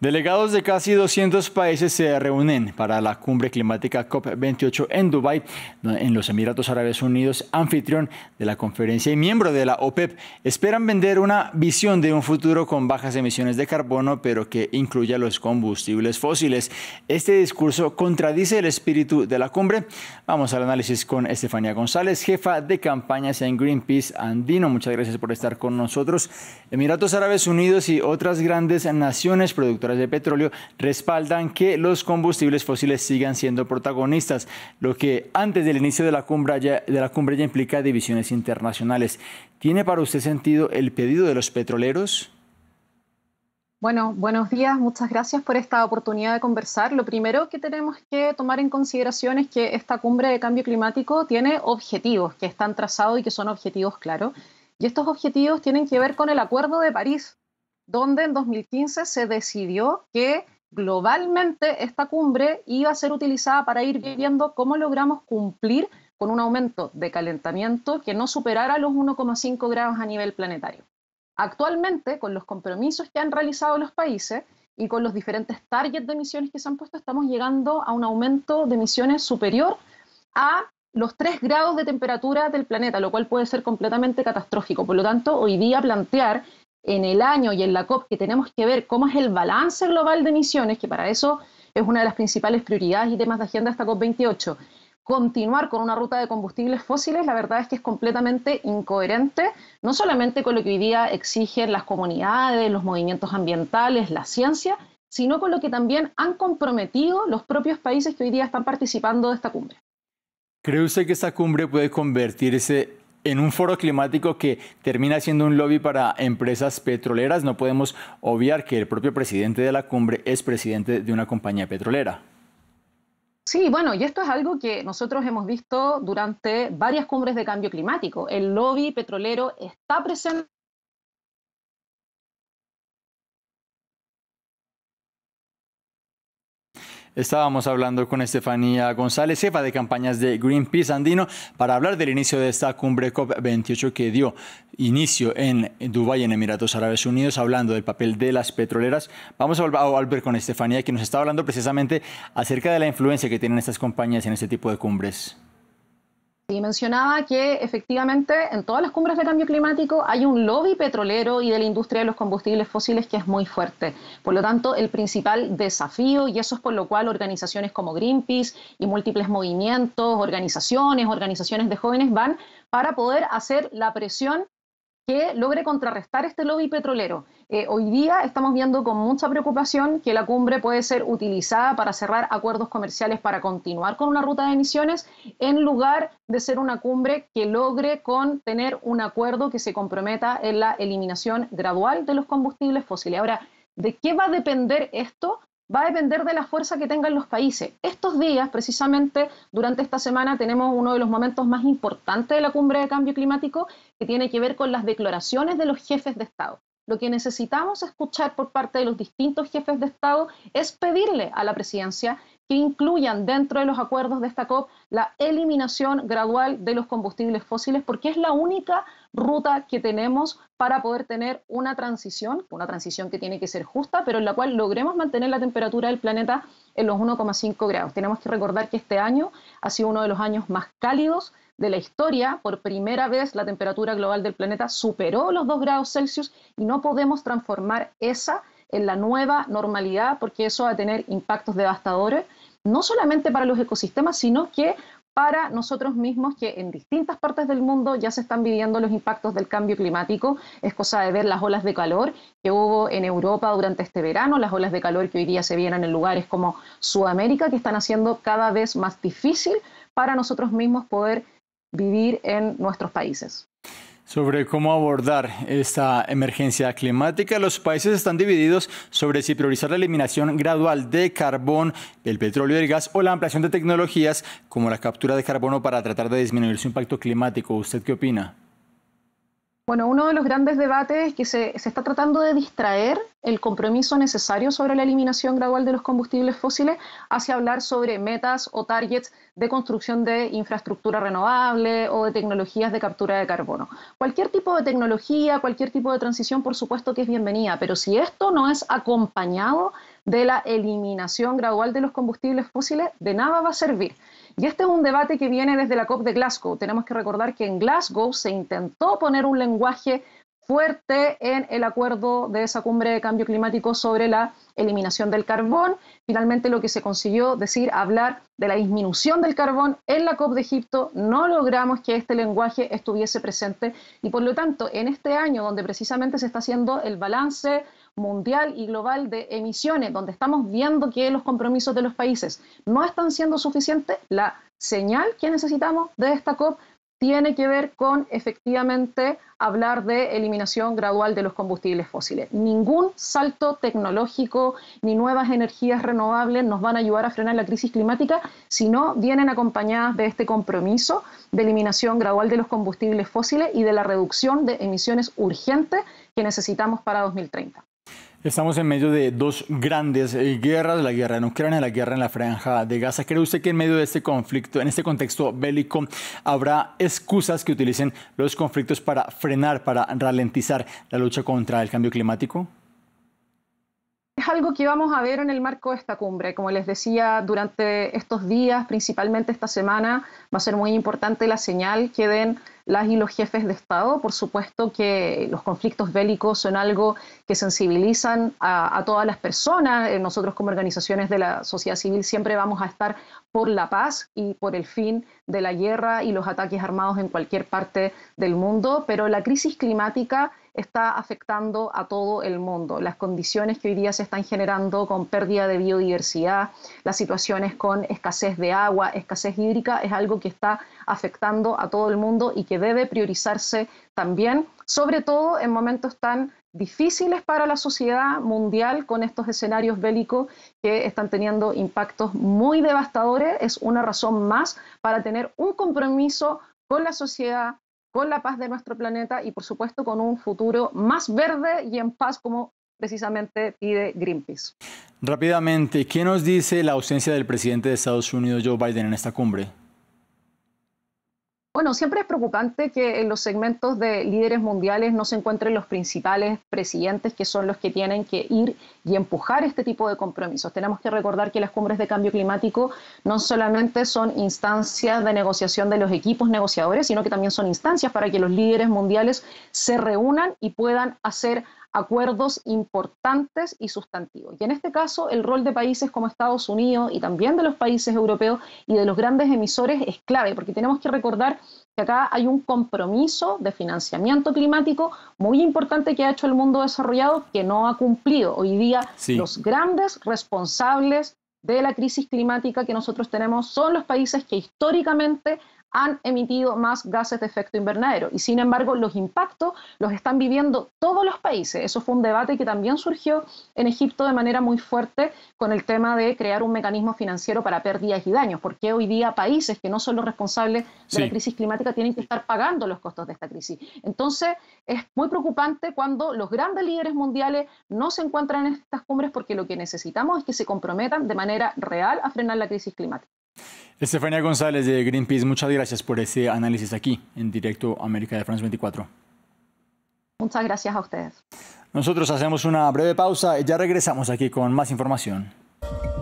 Delegados de casi 200 países se reúnen para la cumbre climática COP28 en Dubái, en los Emiratos Árabes Unidos, anfitrión de la conferencia y miembro de la OPEP. Esperan vender una visión de un futuro con bajas emisiones de carbono, pero que incluya los combustibles fósiles. Este discurso contradice el espíritu de la cumbre. Vamos al análisis con Estefanía González, jefa de campañas en Greenpeace Andino. Muchas gracias por estar con nosotros. Emiratos Árabes Unidos y otras grandes naciones productoras de petróleo respaldan que los combustibles fósiles sigan siendo protagonistas, lo que antes del inicio de la cumbre ya, de la cumbre ya implica divisiones internacionales. ¿Tiene para usted sentido el pedido de los petroleros? Bueno, buenos días, muchas gracias por esta oportunidad de conversar. Lo primero que tenemos que tomar en consideración es que esta cumbre de cambio climático tiene objetivos que están trazados y que son objetivos claros. Y estos objetivos tienen que ver con el Acuerdo de París, donde en 2015 se decidió que globalmente esta cumbre iba a ser utilizada para ir viendo cómo logramos cumplir con un aumento de calentamiento que no superara los 1,5 grados a nivel planetario. Actualmente, con los compromisos que han realizado los países y con los diferentes targets de emisiones que se han puesto, estamos llegando a un aumento de emisiones superior a los 3 grados de temperatura del planeta, lo cual puede ser completamente catastrófico. Por lo tanto, hoy día plantear en el año y en la COP, que tenemos que ver cómo es el balance global de emisiones, que para eso es una de las principales prioridades y temas de agenda de esta COP28, continuar con una ruta de combustibles fósiles, la verdad es que es completamente incoherente, no solamente con lo que hoy día exigen las comunidades, los movimientos ambientales, la ciencia, sino con lo que también han comprometido los propios países que hoy día están participando de esta cumbre. ¿Cree usted que esta cumbre puede convertirse en un foro climático que termina siendo un lobby para empresas petroleras, no podemos obviar que el propio presidente de la cumbre es presidente de una compañía petrolera. Sí, bueno, y esto es algo que nosotros hemos visto durante varias cumbres de cambio climático. El lobby petrolero está presente Estábamos hablando con Estefanía González, jefa de campañas de Greenpeace Andino, para hablar del inicio de esta cumbre COP28 que dio inicio en Dubái, en Emiratos Árabes Unidos, hablando del papel de las petroleras. Vamos a volver con Estefanía, que nos está hablando precisamente acerca de la influencia que tienen estas compañías en este tipo de cumbres. Y mencionaba que efectivamente en todas las cumbres de cambio climático hay un lobby petrolero y de la industria de los combustibles fósiles que es muy fuerte. Por lo tanto, el principal desafío, y eso es por lo cual organizaciones como Greenpeace y múltiples movimientos, organizaciones, organizaciones de jóvenes van para poder hacer la presión que logre contrarrestar este lobby petrolero. Eh, hoy día estamos viendo con mucha preocupación que la cumbre puede ser utilizada para cerrar acuerdos comerciales para continuar con una ruta de emisiones en lugar de ser una cumbre que logre con tener un acuerdo que se comprometa en la eliminación gradual de los combustibles fósiles. Ahora, ¿de qué va a depender esto? va a depender de la fuerza que tengan los países. Estos días, precisamente durante esta semana, tenemos uno de los momentos más importantes de la cumbre de cambio climático que tiene que ver con las declaraciones de los jefes de Estado. Lo que necesitamos escuchar por parte de los distintos jefes de Estado es pedirle a la presidencia que incluyan dentro de los acuerdos de esta COP la eliminación gradual de los combustibles fósiles, porque es la única ruta que tenemos para poder tener una transición, una transición que tiene que ser justa, pero en la cual logremos mantener la temperatura del planeta en los 1,5 grados. Tenemos que recordar que este año ha sido uno de los años más cálidos de la historia. Por primera vez la temperatura global del planeta superó los 2 grados Celsius y no podemos transformar esa en la nueva normalidad porque eso va a tener impactos devastadores no solamente para los ecosistemas, sino que para nosotros mismos que en distintas partes del mundo ya se están viviendo los impactos del cambio climático. Es cosa de ver las olas de calor que hubo en Europa durante este verano, las olas de calor que hoy día se vienen en lugares como Sudamérica, que están haciendo cada vez más difícil para nosotros mismos poder vivir en nuestros países. Sobre cómo abordar esta emergencia climática, los países están divididos sobre si priorizar la eliminación gradual de carbón, el petróleo y el gas o la ampliación de tecnologías como la captura de carbono para tratar de disminuir su impacto climático. ¿Usted qué opina? Bueno, uno de los grandes debates es que se, se, está tratando de distraer el compromiso necesario sobre la eliminación gradual de los combustibles fósiles hacia hablar sobre metas o targets de construcción de infraestructura renovable o de tecnologías de captura de carbono. Cualquier tipo de tecnología, cualquier tipo de transición, por supuesto que es bienvenida, pero si esto no es acompañado de la eliminación gradual de los combustibles fósiles, de nada va a servir. Y este es un debate que viene desde la COP de Glasgow. Tenemos que recordar que en Glasgow se intentó poner un lenguaje fuerte en el acuerdo de esa cumbre de cambio climático sobre la eliminación del carbón. Finalmente lo que se consiguió decir, hablar de la disminución del carbón en la COP de Egipto, no logramos que este lenguaje estuviese presente y por lo tanto en este año donde precisamente se está haciendo el balance mundial y global de emisiones, donde estamos viendo que los compromisos de los países no están siendo suficientes, la señal que necesitamos de esta COP tiene que ver con efectivamente hablar de eliminación gradual de los combustibles fósiles. Ningún salto tecnológico ni nuevas energías renovables nos van a ayudar a frenar la crisis climática si no vienen acompañadas de este compromiso de eliminación gradual de los combustibles fósiles y de la reducción de emisiones urgentes que necesitamos para 2030. Estamos en medio de dos grandes eh, guerras, la guerra en Ucrania, la guerra en la franja de Gaza. ¿Cree usted que en medio de este conflicto, en este contexto bélico, habrá excusas que utilicen los conflictos para frenar, para ralentizar la lucha contra el cambio climático? Es algo que vamos a ver en el marco de esta cumbre. Como les decía, durante estos días, principalmente esta semana, va a ser muy importante la señal que den las y los jefes de Estado. Por supuesto que los conflictos bélicos son algo que sensibilizan a, todas las personas. Eh, nosotros como organizaciones de la sociedad civil siempre vamos a estar por la paz y por el fin de la guerra y los ataques armados en cualquier parte del mundo, pero la crisis climática está afectando a todo el mundo. Las condiciones que hoy día se están generando con pérdida de biodiversidad, las situaciones con escasez de agua, escasez hídrica, es algo que está afectando a todo el mundo y que debe priorizarse también, sobre todo en momentos tan difíciles para la sociedad mundial con estos escenarios bélicos que están teniendo impactos muy devastadores. Es una razón más para tener un compromiso con la sociedad, con la paz de nuestro planeta y por supuesto con un futuro más verde y en paz como precisamente pide Greenpeace. Rápidamente, ¿qué nos dice la ausencia del presidente de Estados Unidos, Joe Biden, en esta cumbre? Bueno, siempre es preocupante que en los segmentos de líderes mundiales no se encuentren los principales presidentes que son los que tienen que ir y empujar este tipo de compromisos. Tenemos que recordar que las cumbres de cambio climático no solamente son instancias de negociación de los equipos negociadores, sino que también son instancias para que los líderes mundiales se reúnan y puedan hacer acuerdos importantes y sustantivos. Y en este caso, el rol de países como Estados Unidos y también de los países europeos y de los grandes emisores es clave, porque tenemos que recordar que acá hay un compromiso de financiamiento climático muy importante que ha hecho el mundo desarrollado que no ha cumplido. Hoy día los grandes responsables de la crisis climática que nosotros tenemos son los países que históricamente han emitido más gases de efecto invernadero y sin embargo los impactos los están viviendo todos los países. Eso fue un debate que también surgió en Egipto de manera muy fuerte con el tema de crear un mecanismo financiero para pérdidas y daños, porque hoy día países que no son los responsables de la crisis climática tienen que estar pagando los costos de esta crisis. Entonces es muy preocupante cuando los grandes líderes mundiales no se encuentran en estas cumbres porque lo que necesitamos es que se comprometan de manera real a frenar la crisis climática. Estefania González de Greenpeace, muchas gracias por este análisis aquí en directo América de France 24. Muchas gracias a ustedes. Nosotros hacemos una breve pausa y ya regresamos aquí con más información.